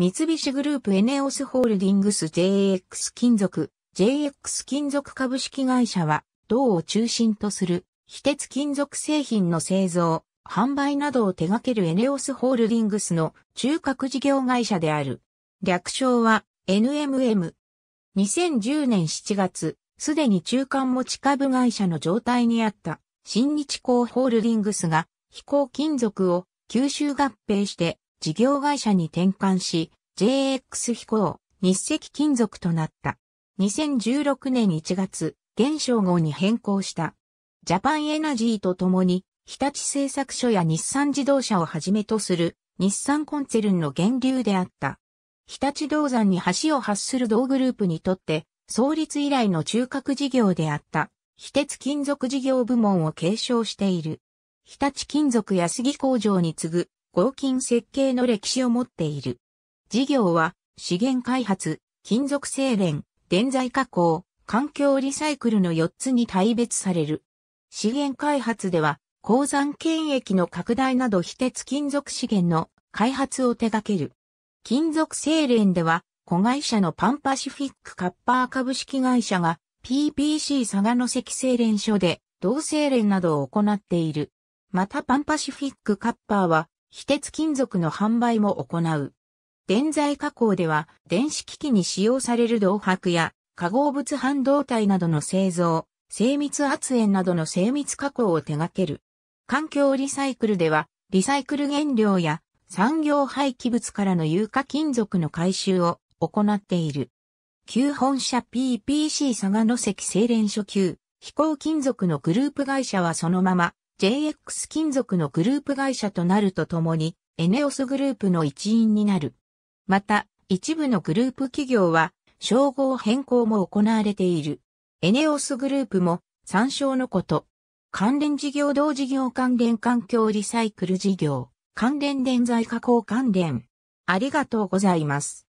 三菱グループエネオスホールディングス JX 金属 JX 金属株式会社は銅を中心とする非鉄金属製品の製造、販売などを手掛けるエネオスホールディングスの中核事業会社である。略称は NMM。2010年7月、すでに中間持ち株会社の状態にあった新日光ホールディングスが飛行金属を吸収合併して事業会社に転換し、JX 飛行、日赤金属となった。2016年1月、現象号に変更した。ジャパンエナジーと共に、日立製作所や日産自動車をはじめとする、日産コンツェルンの源流であった。日立銅山に橋を発する同グループにとって、創立以来の中核事業であった、非鉄金属事業部門を継承している。日立金属安木工場に次ぐ合金設計の歴史を持っている。事業は、資源開発、金属精錬、電材加工、環境リサイクルの4つに大別される。資源開発では、鉱山権益の拡大など非鉄金属資源の開発を手掛ける。金属精錬では、子会社のパンパシフィックカッパー株式会社が PPC 佐賀の石精錬所で同精錬などを行っている。またパンパシフィックカッパーは非鉄金属の販売も行う。電材加工では電子機器に使用される銅箔や化合物半導体などの製造、精密圧縁などの精密加工を手掛ける。環境リサイクルではリサイクル原料や産業廃棄物からの有価金属の回収を行っている。旧本社 PPC 佐賀の関精錬所級、飛行金属のグループ会社はそのまま JX 金属のグループ会社となるとともに、エネオスグループの一員になる。また、一部のグループ企業は、称号変更も行われている。エネオスグループも、参照のこと。関連事業同事業関連環境リサイクル事業、関連電材加工関連。ありがとうございます。